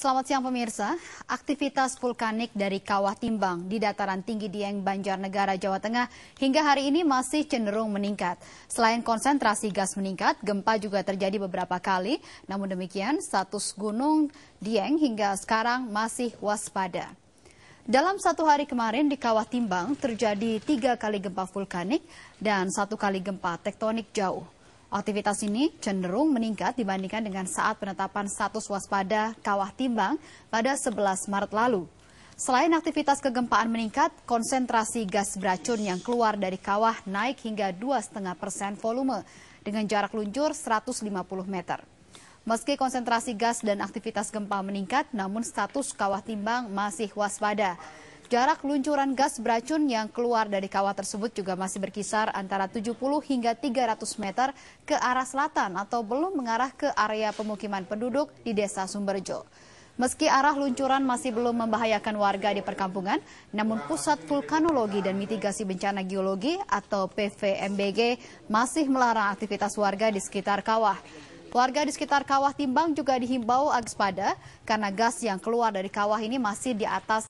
Selamat siang pemirsa. Aktivitas vulkanik dari Kawah Timbang di dataran tinggi Dieng, Banjarnegara, Jawa Tengah hingga hari ini masih cenderung meningkat. Selain konsentrasi gas meningkat, gempa juga terjadi beberapa kali. Namun demikian, status gunung Dieng hingga sekarang masih waspada. Dalam satu hari kemarin di Kawah Timbang terjadi tiga kali gempa vulkanik dan satu kali gempa tektonik jauh. Aktivitas ini cenderung meningkat dibandingkan dengan saat penetapan status waspada kawah timbang pada 11 Maret lalu. Selain aktivitas kegempaan meningkat, konsentrasi gas beracun yang keluar dari kawah naik hingga 2,5 persen volume dengan jarak luncur 150 meter. Meski konsentrasi gas dan aktivitas gempa meningkat, namun status kawah timbang masih waspada. Jarak luncuran gas beracun yang keluar dari kawah tersebut juga masih berkisar antara 70 hingga 300 meter ke arah selatan atau belum mengarah ke area pemukiman penduduk di Desa Sumberjo. Meski arah luncuran masih belum membahayakan warga di perkampungan, namun Pusat Vulkanologi dan Mitigasi Bencana Geologi atau PVMBG masih melarang aktivitas warga di sekitar kawah. Warga di sekitar kawah Timbang juga dihimbau agspada karena gas yang keluar dari kawah ini masih di atas